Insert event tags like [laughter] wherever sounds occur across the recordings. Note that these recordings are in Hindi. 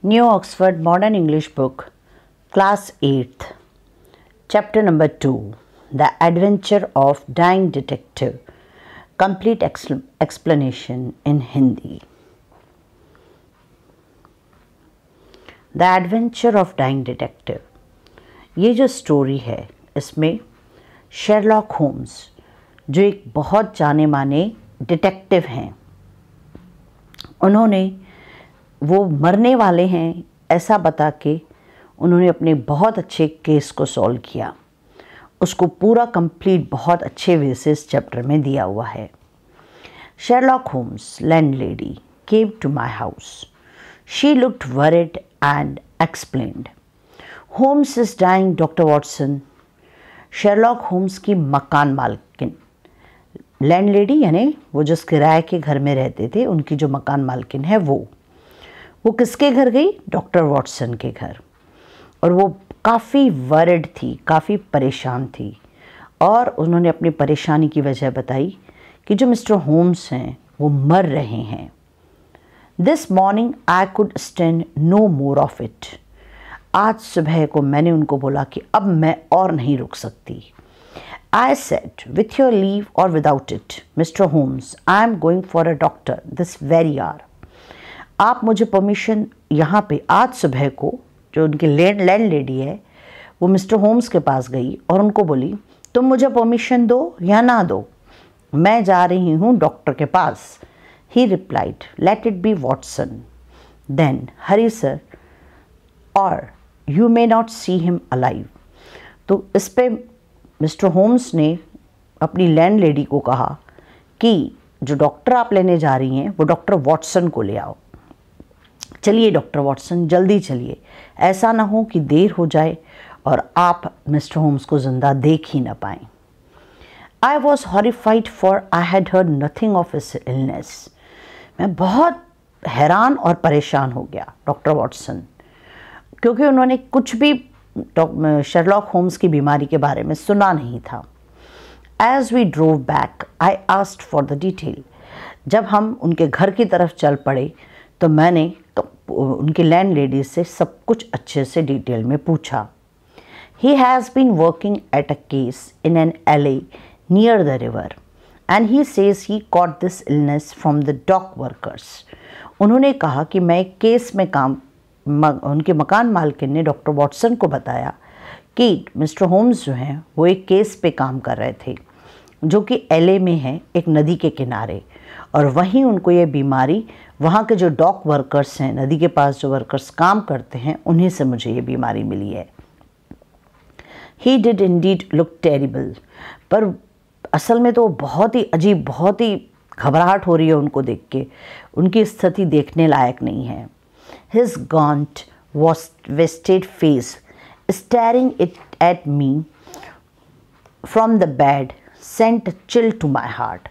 New Oxford Modern English Book, Class 8th, Chapter Number 2 The Adventure of Dying Detective, Complete Expl Explanation in Hindi. The adventure of dying detective ये जो स्टोरी है इसमें शेरलॉक होम्स जो एक बहुत जाने माने डिटेक्टिव हैं उन्होंने वो मरने वाले हैं ऐसा बता के उन्होंने अपने बहुत अच्छे केस को सॉल्व किया उसको पूरा कंप्लीट बहुत अच्छे वेसेस चैप्टर में दिया हुआ है Sherlock Holmes landlady came to my house she looked worried and explain Holmes is dying doctor Watson Sherlock Holmes की मकान मालकिन लैंड लेडी यानी वो जिस किराए के घर में रहते थे उनकी जो मकान मालकिन है वो वो किसके घर गई डॉक्टर वॉटसन के घर और वो काफ़ी वर्ड थी काफ़ी परेशान थी और उन्होंने अपनी परेशानी की वजह बताई कि जो मिस्टर होम्स हैं वो मर रहे हैं this morning I could stand no more of it आज सुबह को मैंने उनको बोला कि अब मैं और नहीं रुक सकती I set with your leave or without it Mr Holmes I am going for a doctor this very hour आप मुझे परमिशन यहाँ पे आज सुबह को जो उनकी लैंड लैंड लेडी है वो मिस्टर होम्स के पास गई और उनको बोली तुम मुझे परमिशन दो या ना दो मैं जा रही हूँ डॉक्टर के पास ही replied let it be Watson then hurry sir or you may not see him alive तो इस पर मिस्टर होम्स ने अपनी लैंड लेडी को कहा कि जो डॉक्टर आप लेने जा रही हैं वो डॉक्टर वॉटसन को ले आओ चलिए डॉक्टर वॉटसन जल्दी चलिए ऐसा ना हो कि देर हो जाए और आप मिस्टर होम्स को ज़िंदा देख ही ना पाए I was horrified for I had heard nothing of his illness मैं बहुत हैरान और परेशान हो गया डॉक्टर वाटसन क्योंकि उन्होंने कुछ भी शर्लॉक होम्स की बीमारी के बारे में सुना नहीं था as we drove back I asked for the detail जब हम उनके घर की तरफ चल पड़े तो मैंने उनके लैंड लेडी से सब कुछ अच्छे से डिटेल में पूछा he has been working at a case in an alley near the river and he says he caught this illness from the dock workers उन्होंने कहा कि मैं एक केस में काम उनके मकान मालकिन ने डॉक्टर वॉटसन को बताया कि मिस्टर होम्स जो हैं वो एक केस पे काम कर रहे थे जो कि एल में है एक नदी के किनारे और वहीं उनको ये बीमारी वहाँ के जो डॉक वर्कर्स हैं नदी के पास जो वर्कर्स काम करते हैं उन्हीं से मुझे ये बीमारी मिली है he did indeed look terrible पर असल में तो बहुत ही अजीब बहुत ही घबराहट हो रही है उनको देख के उनकी स्थिति देखने लायक नहीं है his gaunt wasted face staring it at me from the bed sent chill to my heart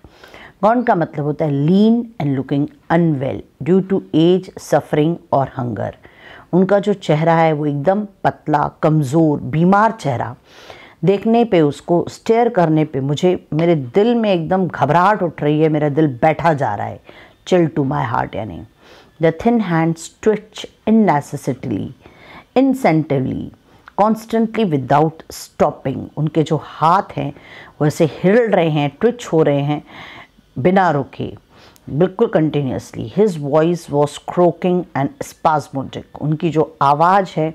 gaunt का मतलब होता है lean and looking unwell due to age suffering और हंगर उनका जो चेहरा है वो एकदम पतला कमज़ोर बीमार चेहरा देखने पे उसको स्टेयर करने पे मुझे मेरे दिल में एकदम घबराहट उठ रही है मेरा दिल बैठा जा रहा है चिल टू माई हार्ट यानी the thin hands twitch incessantly incessantly constantly without stopping उनके जो हाथ हैं वैसे हिल रहे हैं ट्विच हो रहे हैं बिना रुके बिल्कुल continuously his voice was croaking and spasmodic उनकी जो आवाज़ है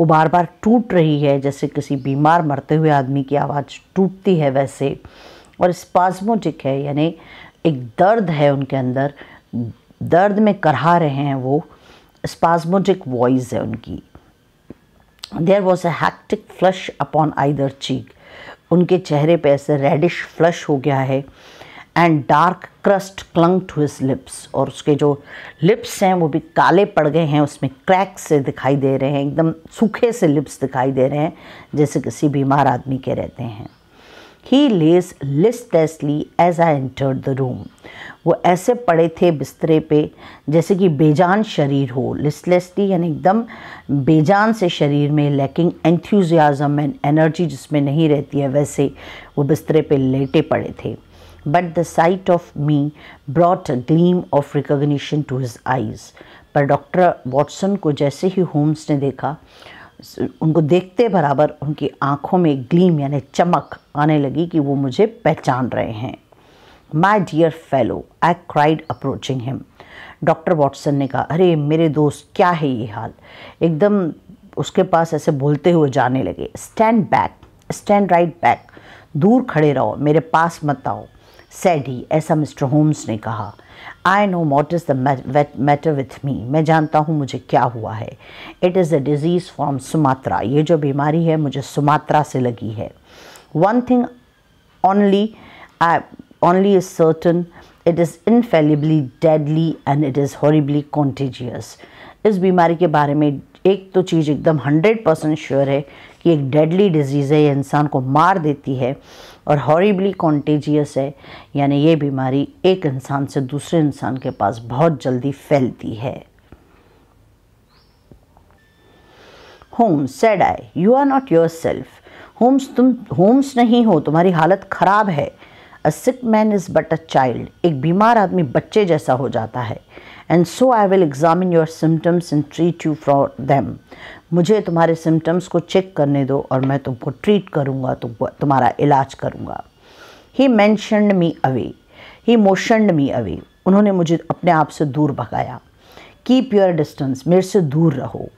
वो बार बार टूट रही है जैसे किसी बीमार मरते हुए आदमी की आवाज़ टूटती है वैसे और स्पाजमोटिक है यानी एक दर्द है उनके अंदर दर्द में करहा रहे हैं वो स्पाजमोटिक वॉइस है उनकी there was a hectic flush upon either cheek उनके चेहरे पे ऐसे रेडिश फ्लश हो गया है and dark crust clung to his lips और उसके जो लिप्स हैं वो भी काले पड़ गए हैं उसमें क्रैक से दिखाई दे रहे हैं एकदम सूखे से लिप्स दिखाई दे रहे हैं जैसे किसी बीमार आदमी के रहते हैं he less listlessly as I entered the room वो ऐसे पड़े थे बिस्तरे पे जैसे कि बेजान शरीर हो लिस्टलेसली यानी एकदम बेजान से शरीर में लैकिंग एंथ्यूजियाज़म एंड एनर्जी जिसमें नहीं रहती है वैसे वो बिस्तरे पे लेटे पड़े थे but the sight of me brought a gleam of recognition to his eyes. पर डॉक्टर वॉटसन को जैसे ही होम्स ने देखा उनको देखते बराबर उनकी आँखों में ग्लीम यानि चमक आने लगी कि वो मुझे पहचान रहे हैं my dear fellow I cried approaching him doctor Watson ने कहा अरे मेरे दोस्त क्या है ये हाल एकदम उसके पास ऐसे बोलते हुए जाने लगे stand back stand right back दूर खड़े रहो मेरे पास मत आओ सैडी ही ऐसा मिस्टर होम्स ने कहा I know what is the matter with me मैं जानता हूँ मुझे क्या हुआ है it is a disease from Sumatra ये जो बीमारी है मुझे सुमात्रा से लगी है one thing only I only is certain it is infallibly deadly and it is horribly contagious इस बीमारी के बारे में एक तो चीज़ एकदम हंड्रेड परसेंट श्योर है कि एक डेडली डिजीज़ है ये इंसान को मार देती है और हॉरिबली कॉन्टेजियस है यानी ये बीमारी एक इंसान से दूसरे इंसान के पास बहुत जल्दी फैलती है Holmes said I you are not yourself Holmes तुम होम्स नहीं हो तुम्हारी हालत ख़राब है a sick man is but a child एक बीमार आदमी बच्चे जैसा हो जाता है and so I will examine your symptoms and treat you for them मुझे तुम्हारे सिम्टम्स को चेक करने दो और मैं तुमको ट्रीट करूँगा तुमको तुम्हारा इलाज करूँगा he mentioned me away he motioned me away उन्होंने मुझे अपने आप से दूर भगाया कीप योर डिस्टेंस मेरे से दूर रहो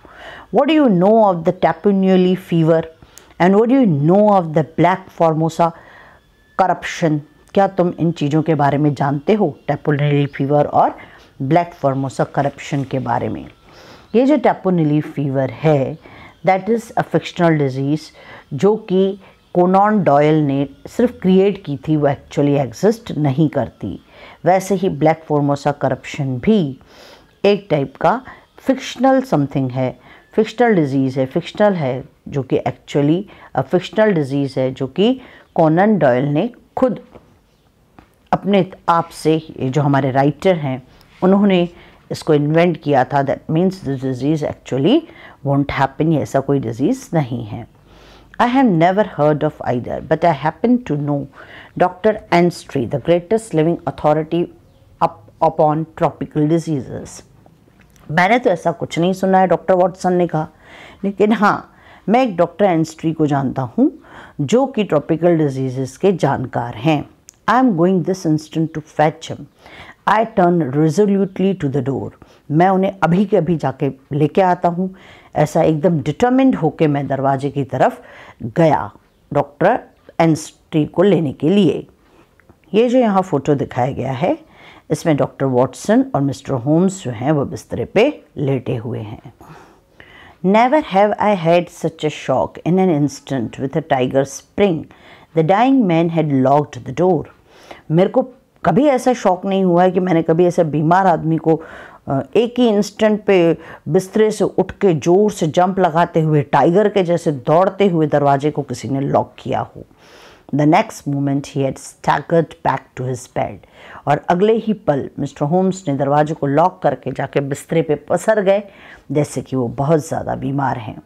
what you know of the Tapanuli fever and what you know of the black Formosa corruption क्या तुम इन चीज़ों के बारे में जानते हो टैपन्यूली फीवर और ब्लैक फार्मोसा करप्शन के बारे में ये जो टैपोनिली फीवर है that is a fictional disease जो कि कोनॉन डॉयल ने सिर्फ क्रिएट की थी वो एक्चुअली एग्जिस्ट नहीं करती वैसे ही ब्लैक फोर्मोसा करप्शन भी एक टाइप का फिक्शनल समथिंग है फिक्शनल डिजीज़ है फिक्शनल है जो कि एक्चुअली अ फिक्शनल डिजीज़ है जो कि कोनन डॉयल ने खुद अपने आप से जो हमारे राइटर हैं उन्होंने इसको इन्वेंट किया था that means the disease actually won't happen ये ऐसा कोई डिज़ीज़ नहीं है I have never heard of either, but I happen to know doctor Ainstree the greatest living authority up upon tropical diseases. मैंने तो ऐसा कुछ नहीं सुना है डॉक्टर वॉटसन ने कहा लेकिन हाँ मैं एक डॉक्टर एंस्ट्री को जानता हूँ जो कि ट्रॉपिकल डिजीज़ के जानकार हैं I am going this instant to fetch him I turn resolutely to the door मैं उन्हें अभी के अभी जाके लेके आता हूँ ऐसा एकदम डिटर्मिंड होके मैं दरवाजे की तरफ गया डॉक्टर एनस्ट्री को लेने के लिए ये जो यहाँ फ़ोटो दिखाया गया है इसमें डॉक्टर वॉटसन और मिस्टर होम्स जो हैं वो बिस्तरे पे लेटे हुए हैं never have I had such a shock in an instant with a tiger spring the dying man had locked the door मेरे को कभी ऐसा शौक नहीं हुआ है कि मैंने कभी ऐसे बीमार आदमी को एक ही इंस्टेंट पे बिस्तरे से उठ के ज़ोर से जंप लगाते हुए टाइगर के जैसे दौड़ते हुए दरवाजे को किसी ने लॉक किया हो the next moment he had staggered back to his bed और अगले ही पल मिस्टर होम्स ने दरवाजे को लॉक करके जाके बिस्तरे पे पसर गए जैसे कि वो बहुत ज़्यादा बीमार हैं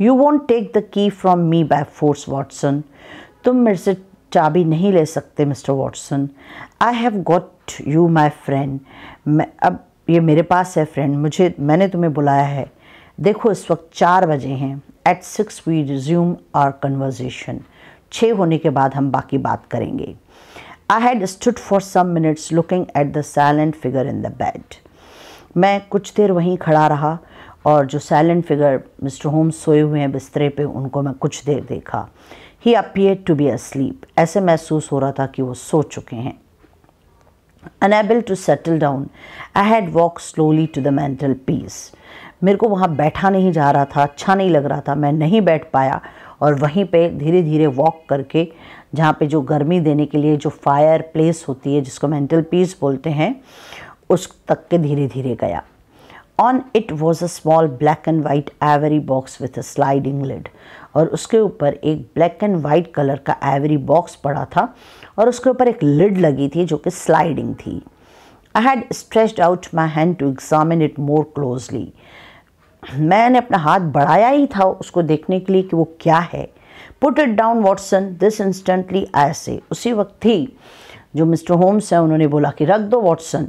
you won't take the key from me by force Watson तुम मेरे से चाबी नहीं ले सकते Mr Watson I have got you my friend मैं अब ये मेरे पास है फ्रेंड मुझे मैंने तुम्हें बुलाया है देखो इस वक्त चार बजे हैं at six we resume our conversation छः होने के बाद हम बाकी बात करेंगे I had stood for some minutes looking at the silent figure in the bed मैं कुछ देर वहीं खड़ा रहा और जो साइलेंट फिगर मिस्टर होम्स सोए हुए हैं बिस्तरे पे उनको मैं कुछ देर देखा he appear to be asleep ऐसे महसूस हो रहा था कि वो सो चुके हैं unable to settle down I had walk slowly to the mental mantelpiece मेरे को वहाँ बैठा नहीं जा रहा था अच्छा नहीं लग रहा था मैं नहीं बैठ पाया और वहीं पे धीरे धीरे वॉक करके जहाँ पे जो गर्मी देने के लिए जो फायर प्लेस होती है जिसको मेंटल पीस बोलते हैं उस तक के धीरे धीरे गया on it was a small black and white ivory box with a sliding lid और उसके ऊपर एक ब्लैक एंड वाइट कलर का एवरी बॉक्स पड़ा था और उसके ऊपर एक लिड लगी थी जो कि स्लाइडिंग थी I had stretch out my hand to examine it more closely मैंने अपना हाथ बढ़ाया ही था उसको देखने के लिए कि वो क्या है put it down Watson this instantly ऐसे उसी वक्त ही जो मिस्टर होम्स हैं उन्होंने बोला कि रख दो वॉटसन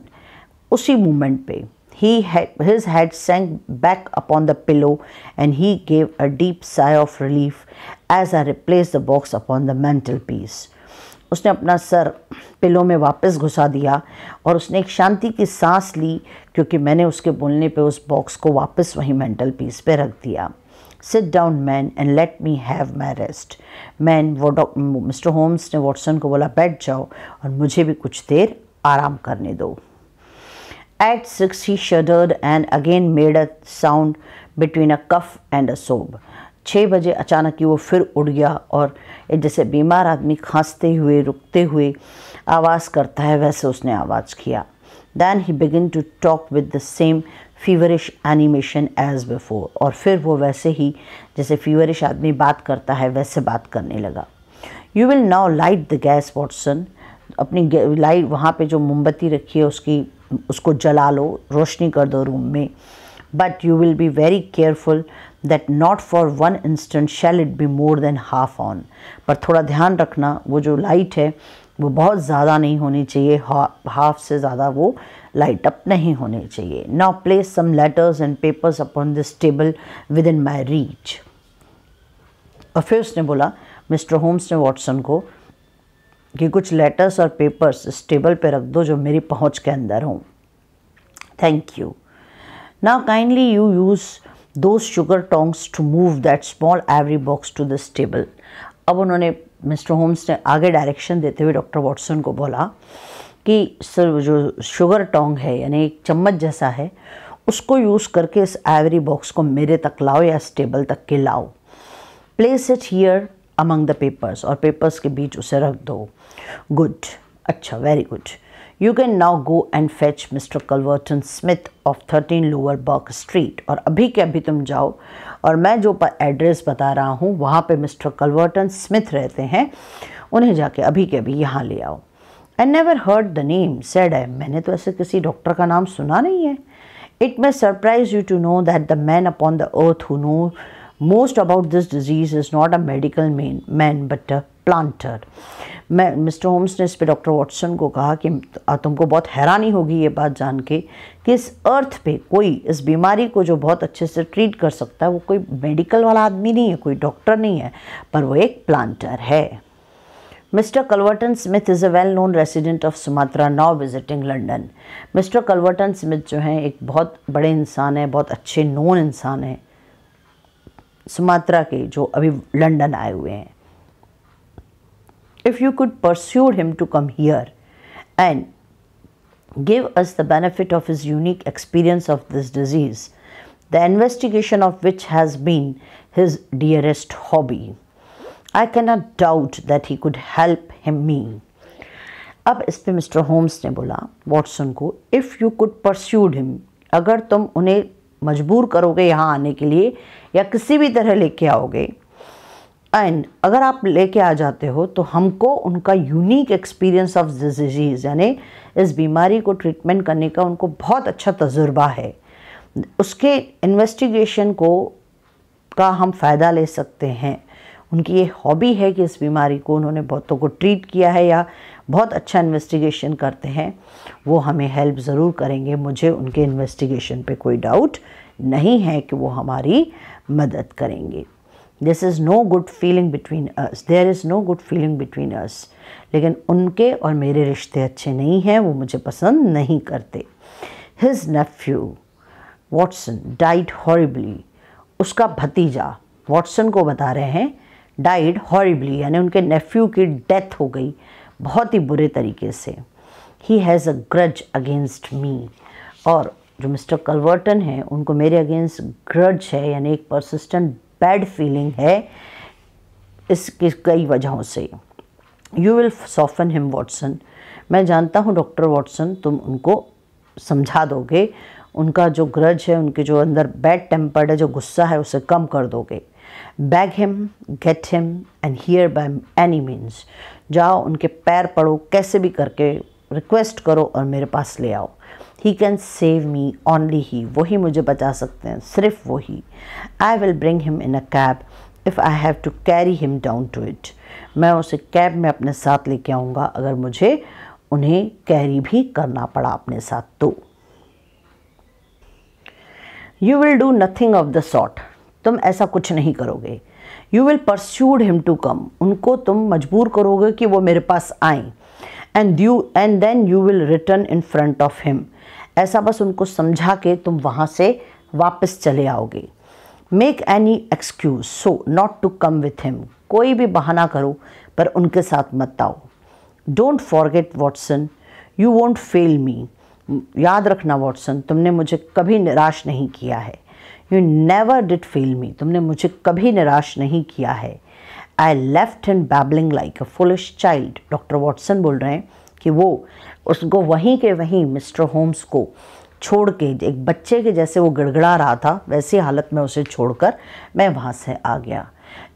उसी मोमेंट पे He had, his head sank back upon the pillow and he gave a deep sigh of relief as I replaced the box upon the mantelpiece. उसने अपना सर पिलो में वापस घुसा दिया और उसने एक शांति की सांस ली क्योंकि मैंने उसके बोलने पे उस बॉक्स को वापस वहीं मेंटल पीस पे रख दिया sit down man and let me have my rest man वो मिस्टर होम्स ने वॉटसन को बोला बैठ जाओ और मुझे भी कुछ देर आराम करने दो At six, he shuddered and again made a sound between a cough and a sob. छः बजे अचानक ही वो फिर उड़ गया और जैसे बीमार आदमी खांसते हुए रुकते हुए आवाज़ करता है वैसे उसने आवाज़ किया then he begin to talk with the same feverish animation as before और फिर वो वैसे ही जैसे फीवरिश आदमी बात करता है वैसे बात करने लगा you will now light the gas Watson अपनी लाइट वहाँ पे जो मोमबत्ती रखी है उसकी उसको जला लो रोशनी कर दो रूम में but you will be very careful that not for one instant shall it be more than half on पर थोड़ा ध्यान रखना वो जो लाइट है वो बहुत ज़्यादा नहीं होनी चाहिए हाफ से ज़्यादा वो लाइट अप नहीं होने चाहिए now place some letters and papers upon this table within my reach और फिर उसने बोला मिस्टर होम्स ने वॉटसन को कि कुछ लेटर्स और पेपर्स इस टेबल पे रख दो जो मेरी पहुंच के अंदर हों thank you now kindly you use two sugar tongs to move that small ivory box to this table अब उन्होंने मिस्टर होम्स ने आगे डायरेक्शन देते हुए डॉक्टर वॉटसन को बोला कि सर जो शुगर टोंग है यानी एक चम्मच जैसा है उसको यूज़ करके इस एवरी बॉक्स को मेरे तक लाओ या इस टेबल तक के लाओ place it here among the papers और पेपर्स के बीच उसे रख दो Good. अच्छा very good. You can now go and fetch Mr. Culverton Smith of 13 Lower Burke Street और अभी के अभी तुम जाओ और मैं जो एड्रेस बता रहा हूँ वहाँ पे मिस्टर कलवर्टन स्मिथ रहते हैं उन्हें जाके अभी के अभी यहाँ ले आओ I never heard the name said है मैंने तो ऐसे किसी डॉक्टर का नाम सुना नहीं है it may surprise you to know that the man upon the earth who know most about this disease is not a medical man, man but a planter. मैं मिस्टर होम्स ने इस पर डॉक्टर वॉटसन को कहा कि तुमको बहुत हैरानी होगी ये बात जान के कि इस अर्थ पे कोई इस बीमारी को जो बहुत अच्छे से ट्रीट कर सकता है वो कोई मेडिकल वाला आदमी नहीं है कोई डॉक्टर नहीं है पर वो एक प्लांटर है mister Culverton Smith is a well known resident of Sumatra now visiting London mister Culverton Smith जो हैं एक बहुत बड़े इंसान हैं बहुत अच्छे नोन इंसान हैं सुमात्रा के जो अभी लंदन आए हुए हैं if you could persuade him to come here and give us the benefit of his unique experience of this disease the investigation of which has been his dearest hobby I cannot doubt that he could help him me अब इस पर मिस्टर होम्स ने बोला वॉटसन को if you could persuade him अगर तुम उन्हें मजबूर करोगे यहाँ आने के लिए या किसी भी तरह लेके आओगे एंड अगर आप लेके आ जाते हो तो हमको उनका unique experience of this disease यानी इस बीमारी को ट्रीटमेंट करने का उनको बहुत अच्छा तजुर्बा है उसके इन्वेस्टिगेशन को का हम फ़ायदा ले सकते हैं उनकी ये हॉबी है कि इस बीमारी को उन्होंने बहुतों को ट्रीट किया है या बहुत अच्छा इन्वेस्टिगेशन करते हैं वो हमें हेल्प ज़रूर करेंगे मुझे उनके इन्वेस्टिगेशन पे कोई डाउट नहीं है कि वो हमारी मदद करेंगे this is no good feeling between us there is no good feeling between us लेकिन उनके और मेरे रिश्ते अच्छे नहीं हैं वो मुझे पसंद नहीं करते his nephew Watson died horribly उसका भतीजा वॉटसन को बता रहे हैं डाइड हॉरिबली यानी उनके नेफ्यू की डेथ हो गई बहुत ही बुरे तरीके से he has a grudge against me और जो मिस्टर कलवर्टन हैं उनको मेरे अगेंस्ट ग्रज है यानी एक परसिस्टेंट बैड फीलिंग है इसकी कई वजहों से you will soften him Watson मैं जानता हूँ डॉक्टर वॉटसन तुम उनको समझा दोगे उनका जो ग्रज है उनके जो अंदर बैड टेम्पर्ड है जो गुस्सा है उसे कम कर दोगे beg him get him and here by any means जाओ उनके पैर पड़ो कैसे भी करके रिक्वेस्ट करो और मेरे पास ले आओ he can save me only he वही मुझे बचा सकते हैं सिर्फ वही I will bring him in a cab if I have to carry him down to it मैं उसे कैब में अपने साथ लेके आऊँगा अगर मुझे उन्हें कैरी भी करना पड़ा अपने साथ तो you will do nothing of the sort तुम ऐसा कुछ नहीं करोगे you will persuade him to come उनको तुम मजबूर करोगे कि वो मेरे पास आए and you and then you will return in front of him ऐसा बस उनको समझा के तुम वहाँ से वापस चले आओगे make any excuse so not to come with him कोई भी बहाना करो पर उनके साथ मत आओ don't forget Watson you won't fail me याद रखना वॉटसन तुमने मुझे कभी निराश नहीं किया है you never did fail me तुमने मुझे कभी निराश नहीं किया है I left and babbling like a foolish child doctor Watson बोल रहे हैं कि वो उसको वहीं के वहीं मिस्टर होम्स को छोड़ के एक बच्चे के जैसे वो गड़गड़ा रहा था वैसी हालत में उसे छोड़कर मैं वहाँ से आ गया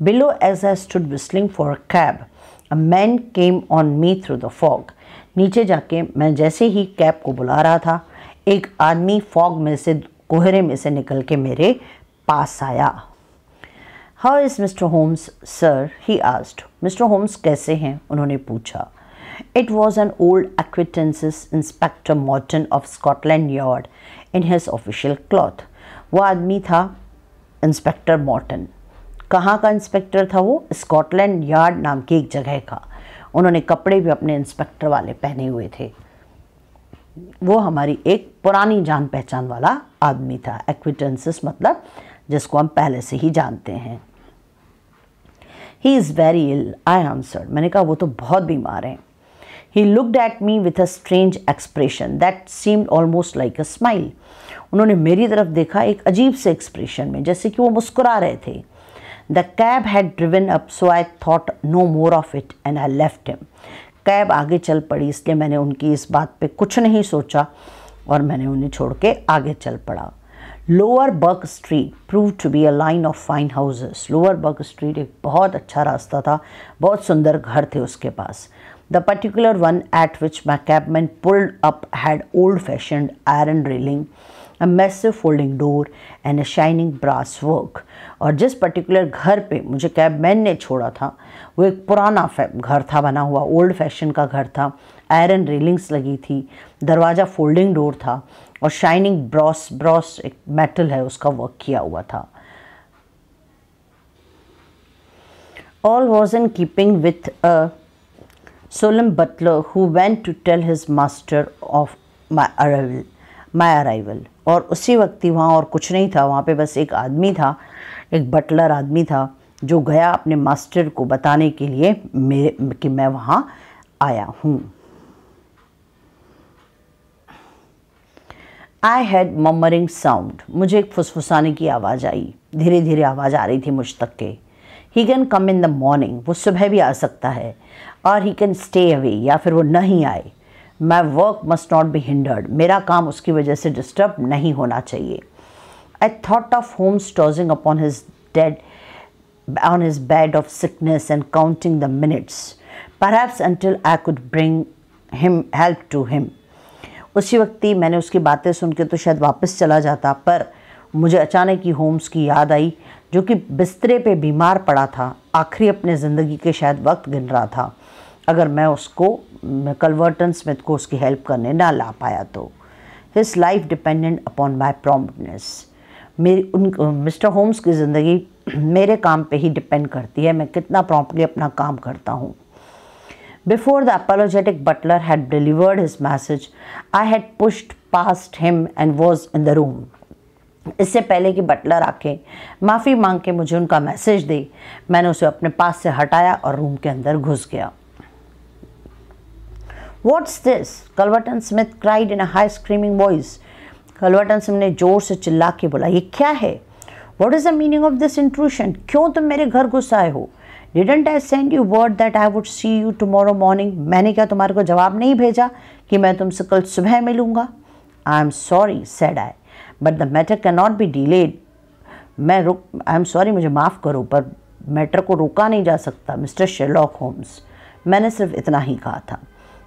below as I stood whistling for a cab a man came on me through the fog नीचे जाके मैं जैसे ही कैब को बुला रहा था एक आदमी फॉग में से कोहरे में से निकल के मेरे पास आया how is mister Holmes sir he asked mister Holmes कैसे हैं उन्होंने पूछा it was an old acquaintances inspector Morton of Scotland Yard in his official cloth वो आदमी था इंस्पेक्टर मॉर्टन कहाँ का इंस्पेक्टर था वो स्कॉटलैंड यार्ड नाम की एक जगह का उन्होंने कपड़े भी अपने इंस्पेक्टर वाले पहने हुए थे वो हमारी एक पुरानी जान पहचान वाला आदमी था एक्विटेंसिस मतलब जिसको हम पहले से ही जानते हैं he is very ill I answer मैंने कहा वो तो बहुत बीमार हैं he looked at me with a strange expression that seemed almost like a smile उन्होंने मेरी तरफ देखा एक अजीब से एक्सप्रेशन में जैसे कि वो मुस्कुरा रहे थे the cab had driven up so I thought no more of it and I left him cab आगे चल पड़ी इसलिए मैंने उनकी इस बात पे कुछ नहीं सोचा और मैंने उन्हें छोड़ के आगे चल पड़ा Lower Burke Street prove to be a line of fine houses Lower Burke Street एक बहुत अच्छा रास्ता था बहुत सुंदर घर थे उसके पास the particular one at which cab cabman pulled up had old fashioned iron railing a massive folding door and a shining brass work और जिस पर्टिकुलर घर पे मुझे कैब मैन ने छोड़ा था वो एक पुराना घर था बना हुआ ओल्ड फैशन का घर था आयरन रेलिंग्स लगी थी दरवाज़ा फोल्डिंग डोर था और शाइनिंग ब्रॉस ब्रॉस एक मेटल है उसका वर्क किया हुआ था all was in keeping with a solemn butler who went to tell his master of my arrival my arrival और उसी वक्त ही वहाँ और कुछ नहीं था वहाँ पे बस एक आदमी था एक बटलर आदमी था जो गया अपने मास्टर को बताने के लिए मेरे कि मैं वहाँ आया हूँ आई हैड ममरिंग साउंड मुझे एक फुसफुसाने की आवाज़ आई धीरे धीरे आवाज़ आ रही थी मुझ तक के he can come in the morning वो सुबह भी आ सकता है और ही कैन स्टे अवे या फिर वो नहीं आए my work must not be hindered मेरा काम उसकी वजह से डिस्टर्ब नहीं होना चाहिए I thought of Holmes tossing upon his dead his bed of sickness and counting the minutes perhaps until I could bring him help to him उसी वक्त ही मैंने उसकी बातें सुन के तो शायद वापस चला जाता पर मुझे अचानक ही होम्स की याद आई जो कि बिस्तरे पे बीमार पड़ा था आखिरी अपने ज़िंदगी के शायद वक्त गिन रहा था अगर मैं उसको कलवर्टन स्मिथ को उसकी हेल्प करने ना ला पाया तो his life dependent upon my promptness मेरी उन मिस्टर होम्स की ज़िंदगी [clears throat] मेरे काम पे ही डिपेंड करती है मैं कितना प्रॉम्प्टली अपना काम करता हूँ before the apologetic butler had delivered his message I had pushed past him and was in the room इससे पहले कि बटलर आके माफ़ी मांग के मुझे उनका मैसेज दे मैंने उसे अपने पास से हटाया और रूम के अंदर घुस गया what's this Culverton Smith cried in a high screaming voice Culverton Smith ने जोर से चिल्ला के बोला ये क्या है what is the meaning of this intrusion क्यों तुम मेरे घर घुस आए हो didn't I send you word that I would see you tomorrow morning मैंने क्या तुम्हारे को जवाब नहीं भेजा कि मैं तुमसे कल सुबह मिलूंगा I am sorry said I but the matter cannot be delayed मैं रुक आई एम सॉरी मुझे माफ़ करो पर मैटर को रोका नहीं जा सकता मिस्टर शेरलॉक होम्स मैंने सिर्फ इतना ही कहा था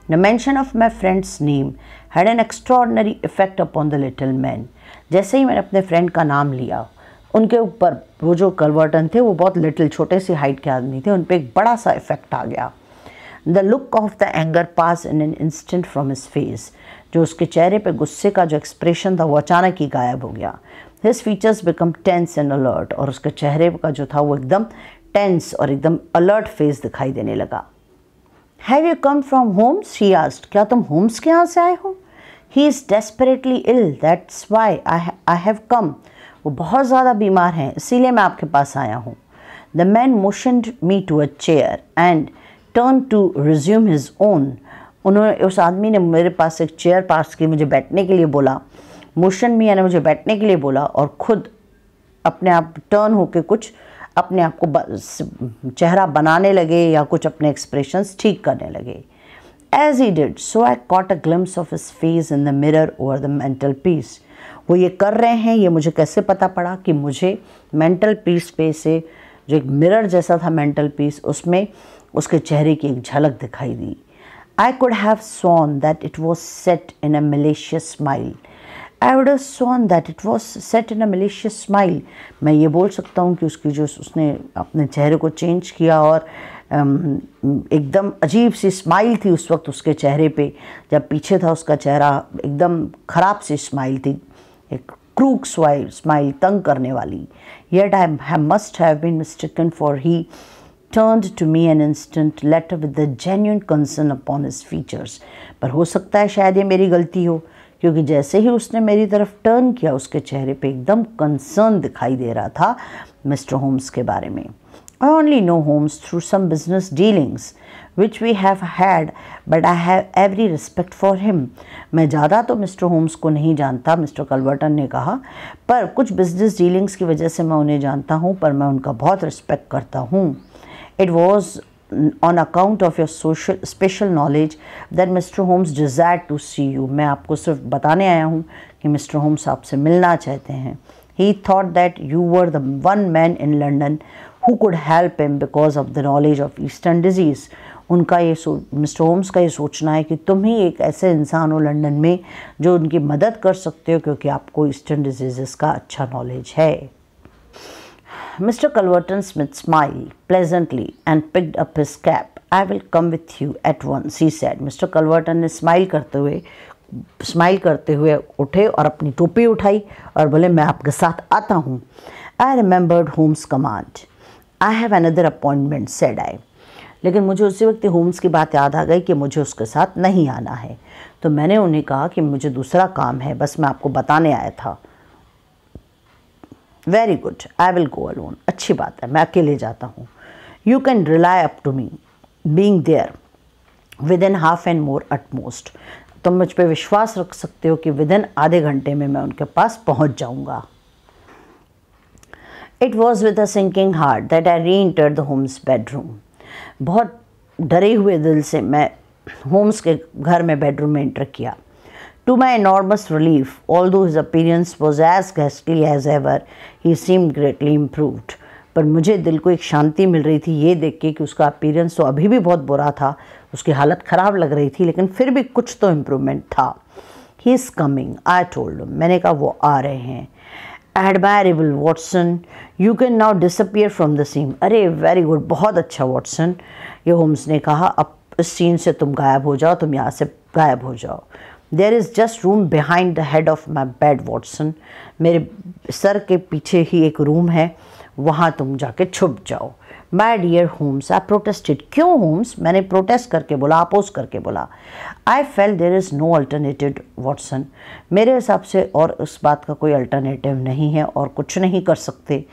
The mention of my friend's name had an extraordinary effect upon the little man. जैसे ही मैंने अपने फ्रेंड का नाम लिया उनके ऊपर वो जो कलवर्टन थे वो बहुत लिटिल छोटे से हाइट के आदमी थे उन पर एक बड़ा सा इफेक्ट आ गया the look of the anger pass in an instant from his face जो उसके चेहरे पे गुस्से का जो एक्सप्रेशन था वो अचानक ही गायब हो गया his features become tense and alert और उसके चेहरे का जो था वो एकदम टेंस और एकदम अलर्ट फेस दिखाई देने लगा have you come from Holmes she asked क्या तुम होम्स के यहाँ से आए हो he is desperately ill that's why I have come वो बहुत ज़्यादा बीमार हैं इसीलिए मैं आपके पास आया हूँ the man motioned me to a chair and turn to resume his own उन्होंने उस आदमी ने मेरे पास एक चेयर पास की मुझे बैठने के लिए बोला मोशन मी ने मुझे बैठने के लिए बोला और ख़ुद अपने आप टर्न होकर कुछ अपने आप को चेहरा बनाने लगे या कुछ अपने एक्सप्रेशंस ठीक करने लगे as he did so I caught a glimpse of his face in the mirror over the mental piece वो ये कर रहे हैं ये मुझे कैसे पता पड़ा कि मुझे मेंटल पीस पे से जो एक मिरर जैसा था मेंटल पीस उसमें उसके चेहरे की एक झलक दिखाई दी I could have sworn that it was set in a malicious smile I would sworn that it was set in a malicious smile मैं ये बोल सकता हूँ कि उसकी जो उसने अपने चेहरे को चेंज किया और um, एकदम अजीब सी स्माइल थी उस वक्त उसके चेहरे पे जब पीछे था उसका चेहरा एकदम ख़राब सी स्माइल थी एक क्रूक स्वाइल स्माइल तंग करने वाली yet I must have been mistaken for he turned to me an instant later with the genuine concern upon his features पर हो सकता है शायद ये मेरी गलती हो क्योंकि जैसे ही उसने मेरी तरफ टर्न किया उसके चेहरे पे एकदम कंसर्न दिखाई दे रहा था मिस्टर होम्स के बारे में I only know Holmes through some business dealings which we have had but I have every respect for him मैं ज़्यादा तो मिस्टर होम्स को नहीं जानता मिस्टर कलवर्टन ने कहा पर कुछ बिजनेस डीलिंग्स की वजह से मैं उन्हें जानता हूँ पर मैं उनका बहुत रिस्पेक्ट करता हूँ it was on account of your social special knowledge than mister Holmes desire to see you मैं आपको सिर्फ बताने आया हूँ कि मिस्टर होम्स आपसे मिलना चाहते हैं he thought that you were the one man in London who could help him because of the knowledge of eastern disease उनका ये सो मिस्टर होम्स का ये सोचना है कि तुम ही एक ऐसे इंसान हो लंडन में जो उनकी मदद कर सकते हो क्योंकि आपको ईस्टर्न डिजीज़ का अच्छा नॉलेज है Mr. Culverton Smith smiled pleasantly and picked up his cap. I will come with you at once, he said. Mr. Culverton ने स्माइल करते हुए स्माइल करते हुए उठे और अपनी टोपी उठाई और बोले मैं आपके साथ आता हूँ I remembered Holmes command I have another appointment said I लेकिन मुझे उसी वक्त होम्स की बात याद आ गई कि मुझे उसके साथ नहीं आना है तो मैंने उन्हें कहा कि मुझे दूसरा काम है बस मैं आपको बताने आया था very good I will go alone अच्छी बात है मैं अकेले जाता हूँ you can rely up to me being there within half and more utmost तुम मुझ पर विश्वास रख सकते हो कि विद इन आधे घंटे में मैं उनके पास पहुँच जाऊँगा it was with a sinking heart that I reenter the homes bedroom बहुत डरे हुए दिल से मैं होम्स के घर में बेडरूम में इंटर किया To my enormous relief, although his appearance was as ghastly as ever, he seemed greatly improved. पर मुझे दिल को एक शांति मिल रही थी ये देख के कि उसका अपीरियंस तो अभी भी बहुत बुरा था उसकी हालत ख़राब लग रही थी लेकिन फिर भी कुछ तो इम्प्रूवमेंट था he is coming I told मैंने कहा वो आ रहे हैं admirable Watson you can now disappear from the scene अरे वेरी गुड बहुत अच्छा वॉटसन ये होम्स ने कहा अब इस सीन से तुम गायब हो जाओ तुम यहाँ से गायब हो जाओ there is just room behind the head of my bed Watson मेरे सर के पीछे ही एक रूम है वहाँ तुम जाके छुप जाओ my dear Holmes I protested क्यों होम्स मैंने प्रोटेस्ट करके बोला अपोज करके बोला I fail there is no alternative Watson मेरे हिसाब से और उस बात का कोई अल्टरनेटिव नहीं है और कुछ नहीं कर सकते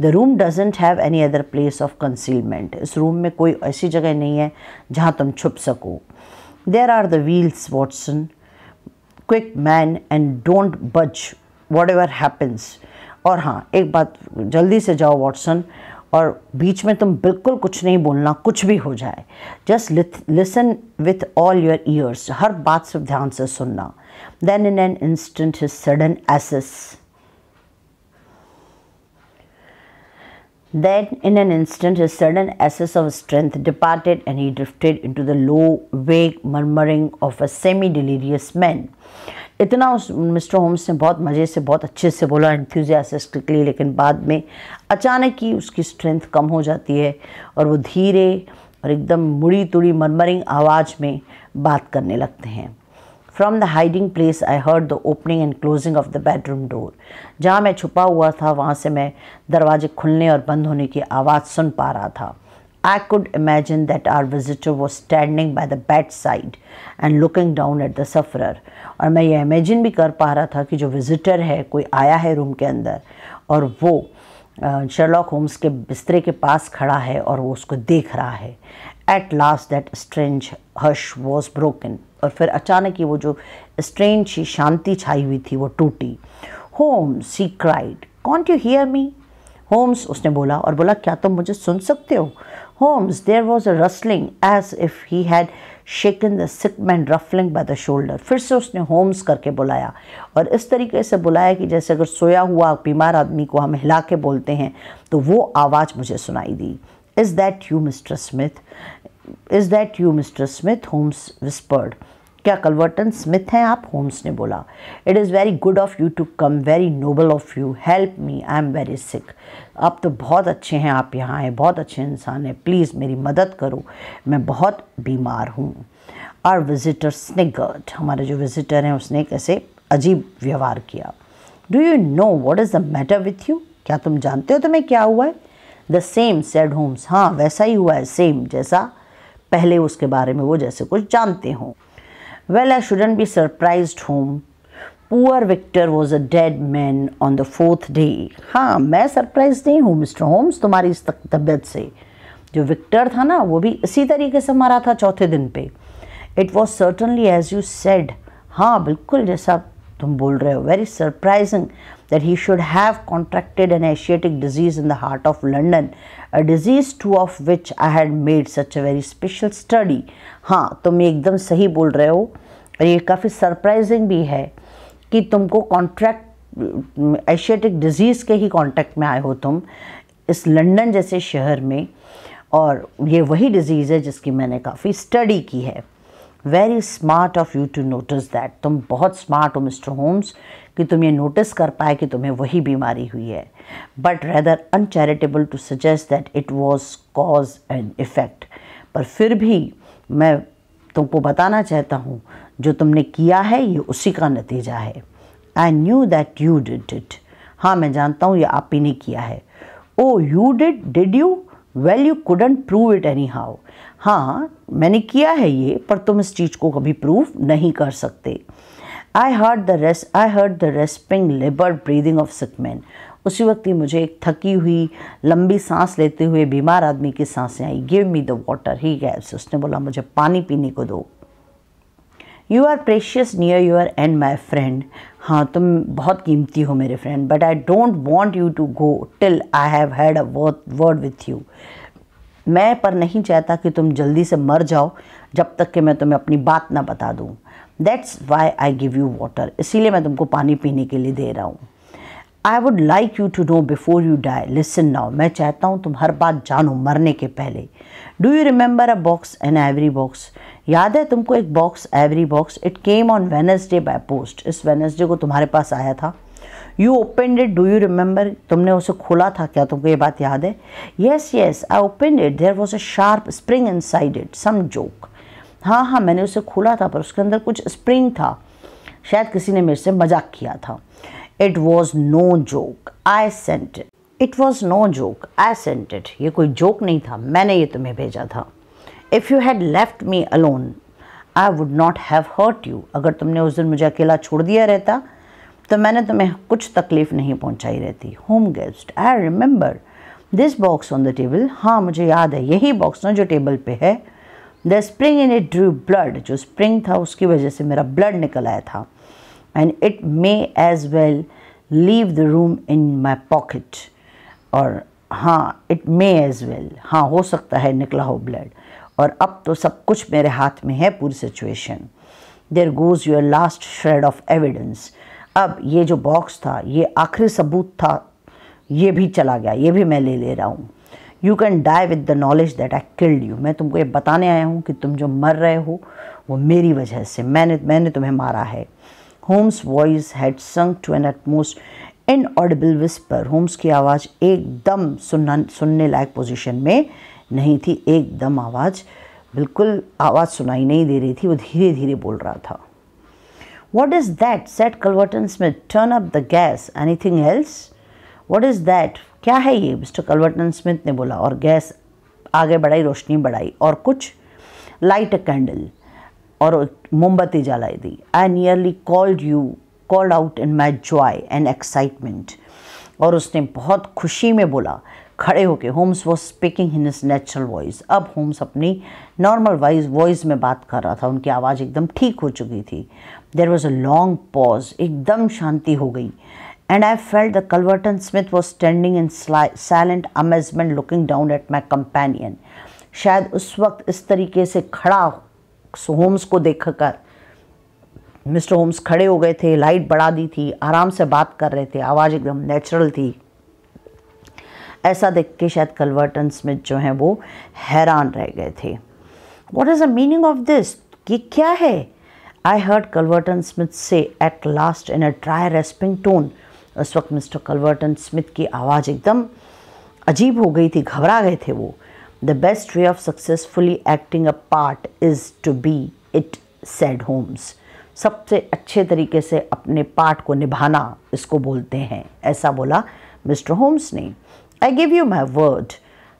the room doesn't have any other place of concealment इस रूम में कोई ऐसी जगह नहीं है जहाँ तुम छुप सको there are the wheels Watson quick man and don't budge whatever happens और हाँ एक बात जल्दी से जाओ वॉटसन और बीच में तुम बिल्कुल कुछ नहीं बोलना कुछ भी हो जाए just listen with all your ears हर बात सिर्फ ध्यान से सुनना then in an instant his sudden access Then, in an instant, his sudden access of strength departed and he drifted into the low, vague murmuring of a semi delirious man. इतना उस मिस्टर होम्स ने बहुत मज़े से बहुत अच्छे से बोला इंथ्यूजियास्टिकली लेकिन बाद में अचानक ही उसकी स्ट्रेंथ कम हो जाती है और वो धीरे और एकदम मुड़ी तुड़ी मरमरिंग आवाज़ में बात करने लगते हैं from the hiding place I heard the opening and closing of the bedroom door जहाँ मैं छुपा हुआ था वहाँ से मैं दरवाजे खुलने और बंद होने की आवाज़ सुन पा रहा था I could imagine that our visitor was standing by the side and looking down at the suffer और मैं ये इमेजिन भी कर पा रहा था कि जो विजिटर है कोई आया है रूम के अंदर और वो शर्लॉक होम्स के बिस्तरे के पास खड़ा है और वो उसको देख रहा है at last that strange harsh was broken और फिर अचानक ही वो जो स्ट्रेन सी शांति छाई हुई थी वो टूटी Holmes she cried can't you hear me Holmes उसने बोला और बोला क्या तुम तो मुझे सुन सकते हो Holmes there was a rustling as if he had shaken the sick man ruffling by the shoulder फिर से उसने होम्स करके बुलाया और इस तरीके से बुलाया कि जैसे अगर सोया हुआ बीमार आदमी को हम हिला के बोलते हैं तो वो आवाज़ मुझे सुनाई दी is that you mister Smith is that you mister Smith Holmes whispered क्या कलवर्टन स्मिथ हैं आप होम्स ने बोला it is very good of you to come very noble of you help me I am very sick आप तो बहुत अच्छे हैं आप यहाँ हैं बहुत अच्छे इंसान हैं प्लीज़ मेरी मदद करो मैं बहुत बीमार हूँ आर विजिटर स्निगर्ड हमारे जो विजिटर हैं उसने कैसे अजीब व्यवहार किया do you know what is the matter with you क्या तुम जानते हो तुम्हें क्या हुआ है द सेम सेड होम्स हाँ वैसा ही हुआ है सेम जैसा पहले उसके बारे में वो जैसे कुछ जानते हों well I shouldn't be surprise होम poor Victor was a dead man on the fourth day हाँ मैं सरप्राइज नहीं हूँ मिस्टर होम्स तुम्हारी इस तबीयत से जो विक्टर था ना वो भी इसी तरीके से मरा था चौथे दिन पे it was certainly as you said हाँ बिल्कुल जैसा तुम बोल रहे हो very surprising that he should have contracted an Asiatic disease in the heart of London, a disease to of which I had made such a very special study. ha tum ekdam sahi bol rahe ho aur ye kafi surprising bhi hai ki tumko contract Asiatic disease के ही कांटेक्ट में आए हो तुम इस लंदन जैसे शहर में और ये वही डिज़ीज़ है जिसकी मैंने काफ़ी स्टडी की है very smart of you to notice that तुम बहुत स्मार्ट हो मिस्टर होम्स कि तुम ये नोटिस कर पाए कि तुम्हें वही बीमारी हुई है but rather uncharitable to suggest that it was cause and effect पर फिर भी मैं तुमको बताना चाहता हूँ जो तुमने किया है ये उसी का नतीजा है I knew that you did it हाँ मैं जानता हूँ ये आप ही ने किया है oh you did did you well you couldn't prove it anyhow हाँ मैंने किया है ये पर तुम इस चीज़ को कभी प्रूव नहीं कर सकते I heard the rest I heard the rasping labour breathing of sick man उसी वक्त ही मुझे एक थकी हुई लंबी सांस लेते हुए बीमार आदमी की सांसें I give me the water he gas उसने बोला मुझे पानी पीने को दो you are precious near your end my friend हाँ तुम बहुत कीमती हो मेरे friend but I don't want you to go till I have had a word with you मैं पर नहीं चाहता कि तुम जल्दी से मर जाओ जब तक कि मैं तुम्हें अपनी बात ना बता दूँ that's why I give you water इसीलिए मैं तुमको पानी पीने के लिए दे रहा हूँ I would like you to know before you die listen now मैं चाहता हूँ तुम हर बात जानो मरने के पहले do you remember a box an every box याद है तुमको एक box every box it came on Wednesday by post इस वेनसडे को तुम्हारे पास आया था you open it do you remember तुमने उसे खोला था क्या तुमको ये बात याद है yes yes I opened it there was a sharp spring inside it some joke हाँ हाँ मैंने उसे खोला था पर उसके अंदर कुछ स्प्रिंग था शायद किसी ने मेरे से मजाक किया था it was no joke I sent it was no joke I sent it ये कोई जोक नहीं था मैंने ये तुम्हें भेजा था if you had left me alone I would not have hurt you अगर तुमने उस दिन मुझे अकेला छोड़ दिया रहता तो मैंने तुम्हें कुछ तकलीफ़ नहीं पहुंचाई रहती होम guessed I remember this box on the table हाँ मुझे याद है यही बॉक्स ना जो टेबल पे है the spring in it drew blood जो स्प्रिंग था उसकी वजह से मेरा ब्लड निकल आया था and it may as well leave the room in my pocket और हाँ इट मे एज वेल हाँ हो सकता है निकला हो ब्लड और अब तो सब कुछ मेरे हाथ में है पूरी situation there goes your last shred of evidence अब ये जो बॉक्स था ये आखिरी सबूत था ये भी चला गया ये भी मैं ले ले रहा हूँ you can die with the knowledge that I killed you मैं तुमको ये बताने आया हूँ कि तुम जो मर रहे हो वो मेरी वजह से मैंने मैंने तुम्हें मारा है Holmes voice had sung to an utmost inaudible whisper Holmes की आवाज़ एकदम सुनना सुनने लायक पोजिशन में नहीं थी एकदम आवाज़ बिल्कुल आवाज़ सुनाई नहीं दे रही थी वो धीरे धीरे बोल रहा था what is that said Culverton Smith turn up the gas anything else what is that क्या है ये मिस्टर कलवर्टन स्मिथ ने बोला और गैस आगे बढ़ाई रोशनी बढ़ाई और कुछ लाइट अ कैंडल और मोमबत्ती जलाई दी I nearly called you called out in my joy and excitement और उसने बहुत खुशी में बोला खड़े होके Holmes was speaking in his natural voice अब होम्स अपनी नॉर्मल वाइज वॉइस में बात कर रहा था उनकी आवाज़ एकदम ठीक हो चुकी थी there was a long pause एकदम शांति हो गई and I felt the Culverton Smith was standing in silent amazement looking down at my companion. शायद उस वक्त इस तरीके से खड़ा होम्स को देखकर मिस्टर होम्स खड़े हो गए थे लाइट बढ़ा दी थी आराम से बात कर रहे थे आवाज़ एकदम नेचुरल थी ऐसा देख के शायद कलवर्टन स्मिथ जो हैं वो हैरान रह गए थे what is the meaning of this कि क्या है आई हर्ड कलवर्टन स्मिथ से at last in a dry rasping tone उस वक्त मिस्टर कलवर्टन स्मिथ की आवाज़ एकदम अजीब हो गई थी घबरा गए थे वो the best way of successfully acting a part is to be it said Holmes सबसे अच्छे तरीके से अपने पार्ट को निभाना इसको बोलते हैं ऐसा बोला मिस्टर होम्स ने I give you my word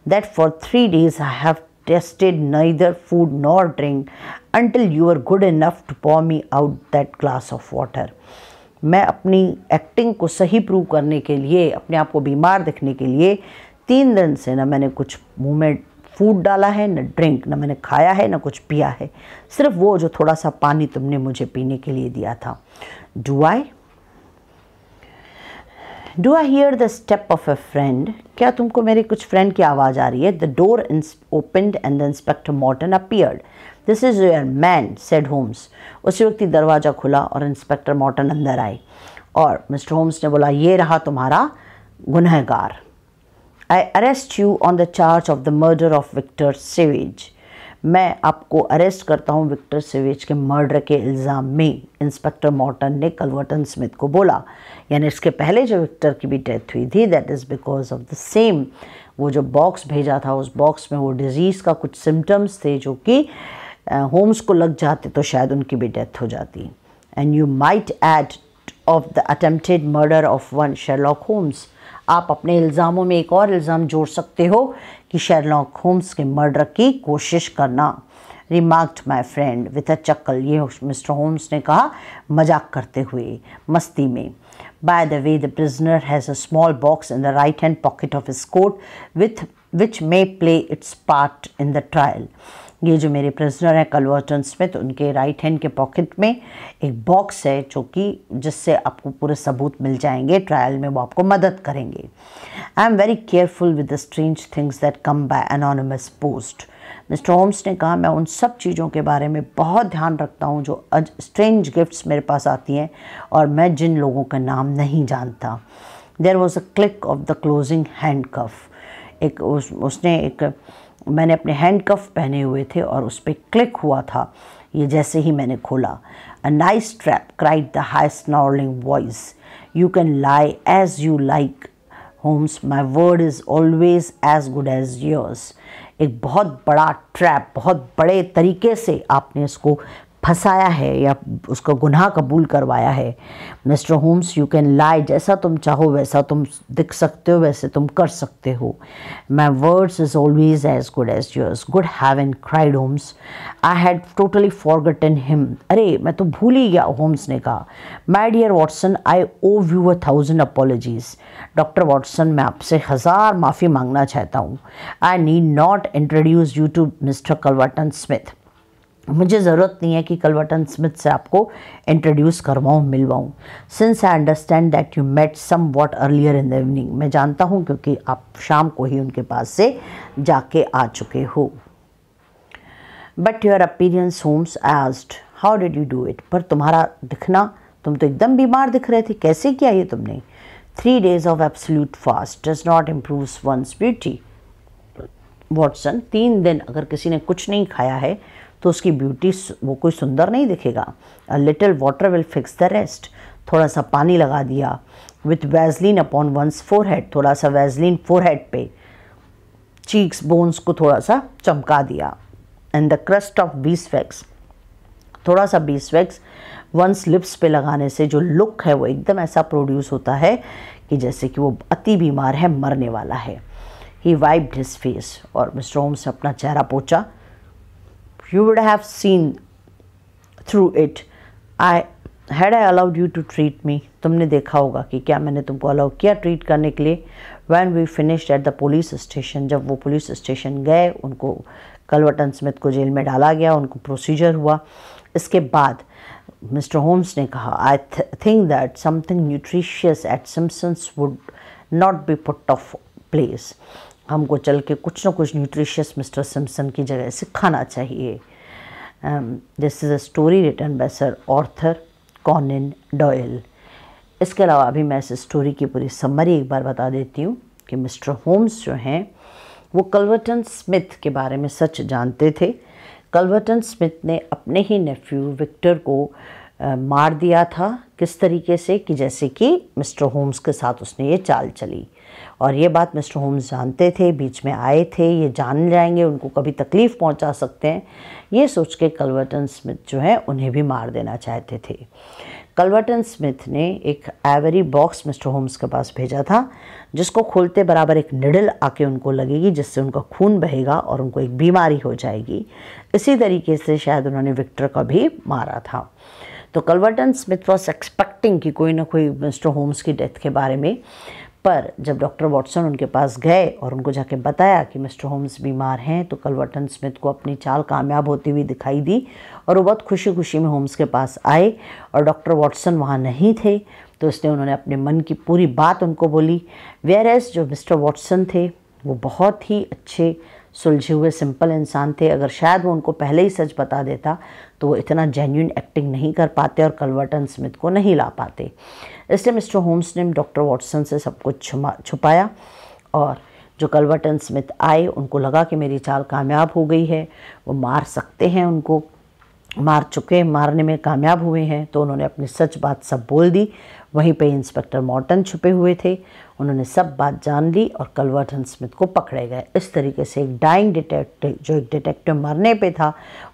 that for three days I have tasted either food nor drink until you are good enough to pour me out that glass of water मैं अपनी एक्टिंग को सही प्रूव करने के लिए अपने आप को बीमार दिखने के लिए तीन दिन से ना मैंने कुछ मुँह में फूड डाला है ना ड्रिंक ना मैंने खाया है ना कुछ पिया है सिर्फ वो जो थोड़ा सा पानी तुमने मुझे पीने के लिए दिया था do I do I hear the step of a friend क्या तुमको मेरे कुछ फ्रेंड की आवाज़ आ रही है the door opened and the inspector Morton appeared this is your man said Holmes उसी वक्त ही दरवाज़ा खुला और इंस्पेक्टर मॉर्टन अंदर आए और मिस्टर होम्स ने बोला ये रहा तुम्हारा गुनहगार I arrest you on the charge of the murder of Victor Savage मैं आपको अरेस्ट करता हूँ विक्टर सिवेज के मर्डर के इल्ज़ाम में इंस्पेक्टर मॉर्टन ने कलवर्टन स्मिथ को बोला यानी इसके पहले जो विक्टर की भी डेथ हुई थी that is because of the same वो जो बॉक्स भेजा था उस बॉक्स में वो डिज़ीज़ का कुछ सिम्टम्स थे जो कि होम्स को लग जाते तो शायद उनकी भी डेथ हो जाती and you might add of the attempted murder of one Sherlock Holmes आप अपने इल्ज़ामों में एक और इल्ज़ाम जोड़ सकते हो कि शेरलॉक होम्स के मर्डर की कोशिश करना remarked my friend with a chuckle ये मिस्टर होम्स ने कहा मजाक करते हुए मस्ती में by the way the prisoner has a small box in the right hand pocket of his coat with which may play its part in the trial ये जो मेरे प्रिजनर हैं कलवर्टन स्मिथ उनके राइट हैंड के पॉकेट में एक बॉक्स है जो कि जिससे आपको पूरे सबूत मिल जाएंगे ट्रायल में वो आपको मदद करेंगे I am very careful with the strange things that come by anonymous post mister Holmes ने कहा मैं उन सब चीज़ों के बारे में बहुत ध्यान रखता हूँ जो स्ट्रेंज गिफ्ट्स मेरे पास आती हैं और मैं जिन लोगों का नाम नहीं जानता there was a click of the closing handcuff एक उस, उसने एक मैंने अपने हैंड कफ पहने हुए थे और उस पर क्लिक हुआ था ये जैसे ही मैंने खोला a nice trap cried the high snarling voice you can lie as you like Holmes my word is always as good as yours एक बहुत बड़ा ट्रैप बहुत बड़े तरीके से आपने इसको फंसाया है या उसका गुनाह कबूल करवाया है mister Holmes you can lie जैसा तुम चाहो वैसा तुम दिख सकते हो वैसे तुम कर सकते हो my words is always as good as yours good heaven cried Holmes I had totally forgotten him अरे मैं तो भूल ही गया होम्स ने कहा my dear Watson I owe you a thousand apologies doctor Watson मैं आपसे हज़ार माफ़ी मांगना चाहता हूँ I need not introduce you to mister Culverton Smith मुझे ज़रूरत नहीं है कि कलवर्टन स्मिथ से आपको इंट्रोड्यूस करवाऊँ मिलवाऊँ since I understand that you met somewhat earlier in the evening मैं जानता हूँ क्योंकि आप शाम को ही उनके पास से जाके आ चुके हो but your appearance Holmes asked how did you do it पर तुम्हारा दिखना तुम तो एकदम बीमार दिख रहे थे कैसे किया ये तुमने three days of absolute fast does not improve one's beauty Watson तीन दिन अगर किसी ने कुछ नहीं खाया है तो उसकी ब्यूटी वो कोई सुंदर नहीं दिखेगा a little water will fix the rest थोड़ा सा पानी लगा दिया with Vaseline upon one's forehead थोड़ा सा वैजलिन फोर हेड पे चीक्स बोन्स को थोड़ा सा चमका दिया and the crust of beeswax थोड़ा सा बीस वैक्स वंस लिप्स पे लगाने से जो लुक है वो एकदम ऐसा प्रोड्यूस होता है कि जैसे कि वो अति बीमार है मरने वाला है ही वाइब्ड हिज फेस और मिस्टर होम्स अपना चेहरा पोचा you would have seen through it. I had I allowed you to treat me तुमने देखा होगा कि क्या मैंने तुमको अलाउ किया ट्रीट करने के लिए when we finished at the police station जब वो पुलिस स्टेशन गए उनको कलवटन स्मिथ को जेल में डाला गया उनको प्रोसीजर हुआ इसके बाद मिस्टर होम्स ने कहा I think that something nutritious at Simpson's would not be put of place हमको चल के कुछ ना कुछ न्यूट्रिशियस मिस्टर सिम्सन की जगह से खाना चाहिए this is a story written by Sir Arthur Conan Doyle इसके अलावा अभी मैं इस स्टोरी की पूरी समरी एक बार बता देती हूँ कि मिस्टर होम्स जो हैं वो कल्वर्टन स्मिथ के बारे में सच जानते थे कल्वर्टन स्मिथ ने अपने ही नेफ्यू विक्टर को आ, uh, मार दिया था किस तरीके से कि जैसे कि मिस्टर होम्स के साथ उसने ये चाल चली और ये बात मिस्टर होम्स जानते थे बीच में आए थे ये जान जाएंगे उनको कभी तकलीफ़ पहुंचा सकते हैं ये सोच के कलवर्टन स्मिथ जो है उन्हें भी मार देना चाहते थे कलवर्टन स्मिथ ने एक एवरी बॉक्स मिस्टर होम्स के पास भेजा था जिसको खोलते बराबर एक निडल आके उनको लगेगी जिससे उनका खून बहेगा और उनको एक बीमारी हो जाएगी इसी तरीके से शायद उन्होंने विक्टर का भी मारा था तो कलवर्टन स्मिथ वॉज एक्सपेक्टिंग कि कोई ना कोई मिस्टर होम्स की डेथ के बारे में पर जब डॉक्टर वॉटसन उनके पास गए और उनको जाके बताया कि मिस्टर होम्स बीमार हैं तो कलवर्टन स्मिथ को अपनी चाल कामयाब होती हुई दिखाई दी और वो बहुत खुशी खुशी में होम्स के पास आए और डॉक्टर वॉटसन वहाँ नहीं थे तो इसलिए उन्होंने अपने मन की पूरी बात उनको बोली वेयर एस जो मिस्टर वॉटसन थे वो बहुत ही अच्छे सुलझे हुए सिंपल इंसान थे अगर शायद वो उनको पहले ही सच बता देता तो वो इतना जेन्यून एक्टिंग नहीं कर पाते और कलवर्टन स्मिथ को नहीं ला पाते इसलिए मिस्टर होम्स ने डॉक्टर वाटसन से सब कुछ छुपाया और जो कलवर्टन स्मिथ आए उनको लगा कि मेरी चाल कामयाब हो गई है वो मार सकते हैं उनको मार चुके मारने में कामयाब हुए हैं तो उन्होंने अपनी सच बात सब बोल दी वहीं पे इंस्पेक्टर मॉर्टन छुपे हुए थे उन्होंने सब बात जान ली और कलवर्टन स्मिथ को पकड़े गए इस तरीके से एक डाइंग डिटेक्टिव जो एक डिटेक्टिव मरने पे था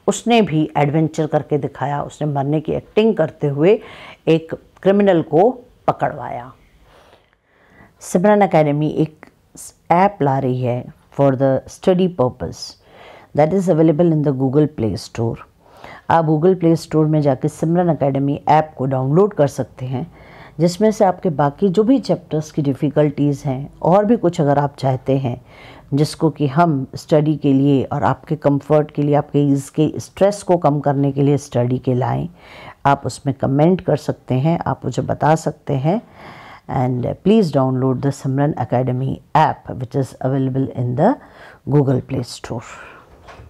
उसने भी एडवेंचर करके दिखाया उसने मरने की एक्टिंग करते हुए एक क्रिमिनल को पकड़वाया सिमरन अकेडमी एक ऐप ला रही है for the study purpose that is available in the Google Play Store आप गूगल प्ले स्टोर में जाकर सिमरन अकेडमी ऐप को डाउनलोड कर सकते हैं जिसमें से आपके बाकी जो भी चैप्टर्स की डिफ़िकल्टीज़ हैं और भी कुछ अगर आप चाहते हैं जिसको कि हम स्टडी के लिए और आपके कंफर्ट के लिए आपके इसके के स्ट्रेस को कम करने के लिए स्टडी के लाएं आप उसमें कमेंट कर सकते हैं आप मुझे बता सकते हैं and please download the Simran academy app which is available in the Google Play store